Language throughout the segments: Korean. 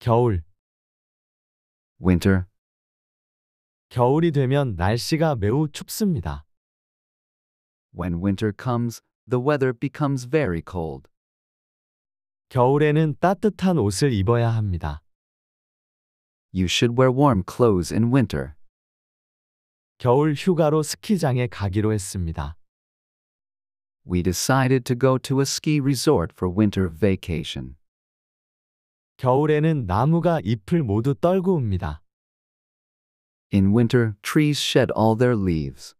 겨울 winter 겨울이 되면 날씨가 매우 춥습니다. When winter comes, the weather becomes very cold. 겨울에는 따뜻한 옷을 입어야 합니다. You should wear warm clothes in winter. 겨울 휴가로 스키장에 가기로 했습니다. We decided to go to a ski resort for winter vacation. 겨울에는 나무가 잎을 모두 떨구옵니다. In winter, trees shed all their leaves.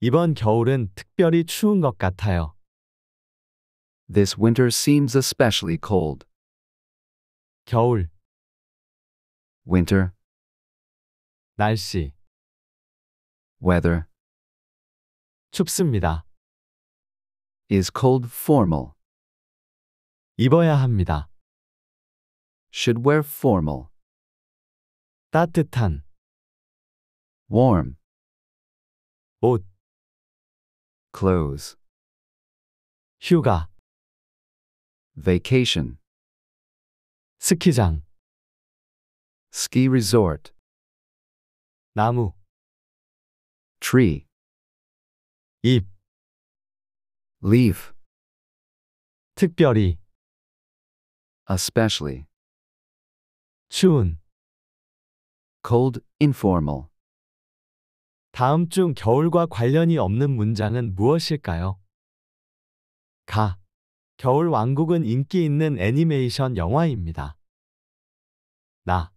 이번 겨울은 특별히 추운 것 같아요. This winter seems especially cold. 겨울 Winter, 날씨 weather, 춥습니다. is cold formal. 입어야 합니다. should wear formal. 따뜻한 warm 옷 clothes 휴가 vacation 스키장 ski resort 나무 tree 잎 leaf 특별히 especially 추운 cold informal 다음 중 겨울과 관련이 없는 문장은 무엇일까요? 가 겨울 왕국은 인기 있는 애니메이션 영화입니다. 나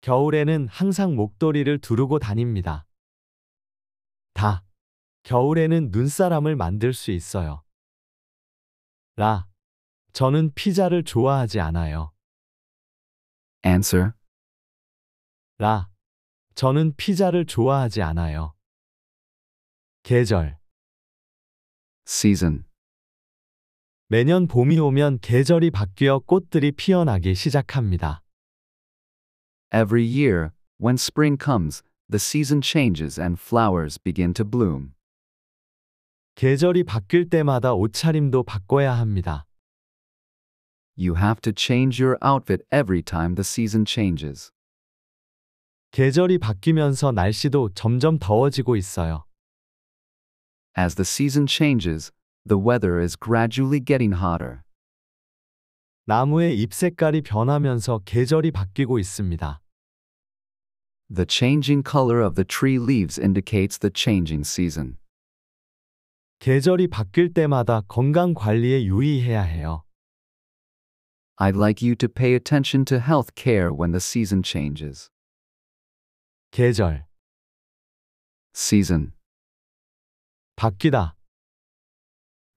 겨울에는 항상 목도리를 두르고 다닙니다. 다 겨울에는 눈사람을 만들 수 있어요. 라 저는 피자를 좋아하지 않아요. Answer. 라. 저는 피자를 좋아하지 않아요. 계절. Season. 매년 봄이 오면 계절이 바뀌어 꽃들이 피어나기 시작합니다. Every year, when spring comes, the season changes and flowers begin to bloom. 계절이 바뀔 때마다 옷차림도 바꿔야 합니다. You have to change your outfit every time the season changes. 계절이 바뀌면서 날씨도 점점 더워지고 있어요. As the season changes, the weather is gradually getting hotter. 나무의 잎 색깔이 변하면서 계절이 바뀌고 있습니다. The changing color of the tree leaves indicates the changing season. 계절이 바뀔 때마다 건강 관리에 유의해야 해요. I'd like you to pay attention to health care when the season changes. 계절 season 바뀌다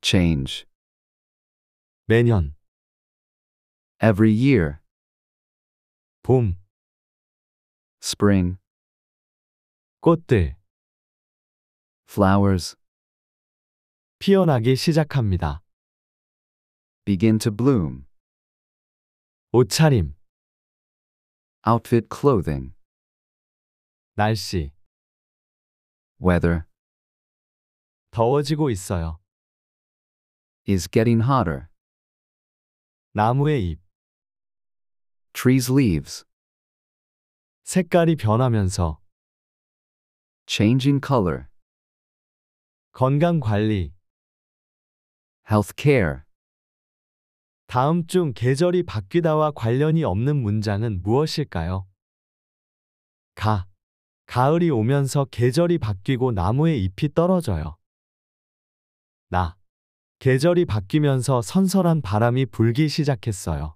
change 매년 every year 봄 spring 꽃들 flowers 피어나기 시작합니다 begin to bloom 옷차림 outfit clothing 날씨 weather 더워지고 있어요. is getting hotter 나무의 잎 trees leaves 색깔이 변하면서 changing color 건강 관리 health care 다음 중 계절이 바뀌다와 관련이 없는 문장은 무엇일까요? 가. 가을이 오면서 계절이 바뀌고 나무의 잎이 떨어져요. 나. 계절이 바뀌면서 선선한 바람이 불기 시작했어요.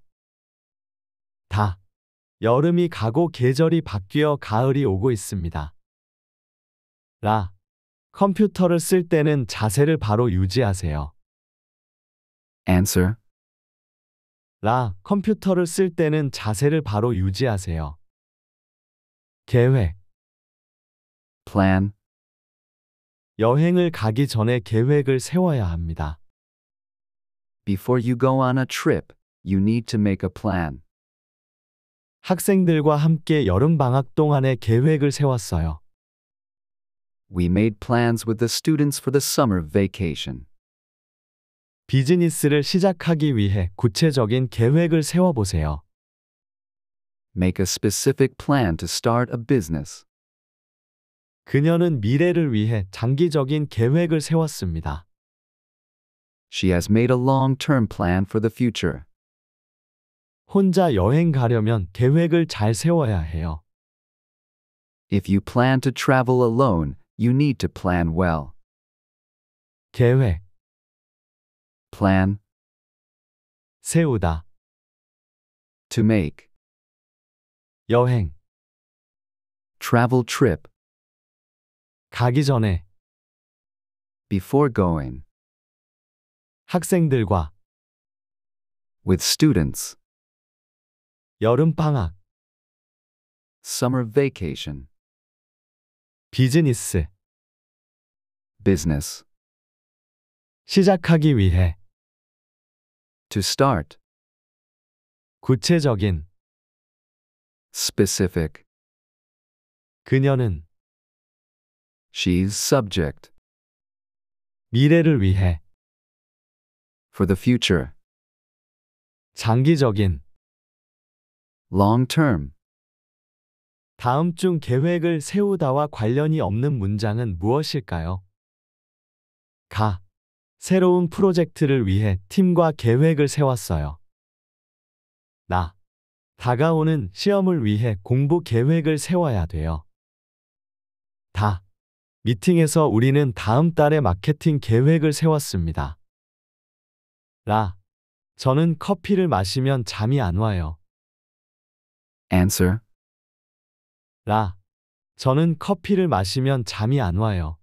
다. 여름이 가고 계절이 바뀌어 가을이 오고 있습니다. 라. 컴퓨터를 쓸 때는 자세를 바로 유지하세요. Answer 라 컴퓨터를 쓸 때는 자세를 바로 유지하세요. 계획 plan 여행을 가기 전에 계획을 세워야 합니다. Before you go on a trip, you need to make a plan. 학생들과 함께 여름 방학 동안에 계획을 세웠어요. We made plans with the students for the summer vacation. 비즈니스를 시작하기 위해 구체적인 계획을 세워보세요. Make a specific plan to start a business. 그녀는 미래를 위해 장기적인 계획을 세웠습니다. She has made a long-term plan for the future. 혼자 여행 가려면 계획을 잘 세워야 해요. If you plan to travel alone, you need to plan well. 계획 plan 세우다 to make 여행 travel trip 가기 전에 before going 학생들과 with students 여름 방학 summer vacation 비즈니스 business 시작하기 위해 To start. 구체적인 specific. 그녀는 she's subject. 미래를 위해 for the future. 장기적인 long term. 다음 중 계획을 세우다와 관련이 없는 문장은 무엇일까요? 가 새로운 프로젝트를 위해 팀과 계획을 세웠어요. 나. 다가오는 시험을 위해 공부 계획을 세워야 돼요. 다. 미팅에서 우리는 다음 달의 마케팅 계획을 세웠습니다. 라. 저는 커피를 마시면 잠이 안 와요. Answer. 라. 저는 커피를 마시면 잠이 안 와요.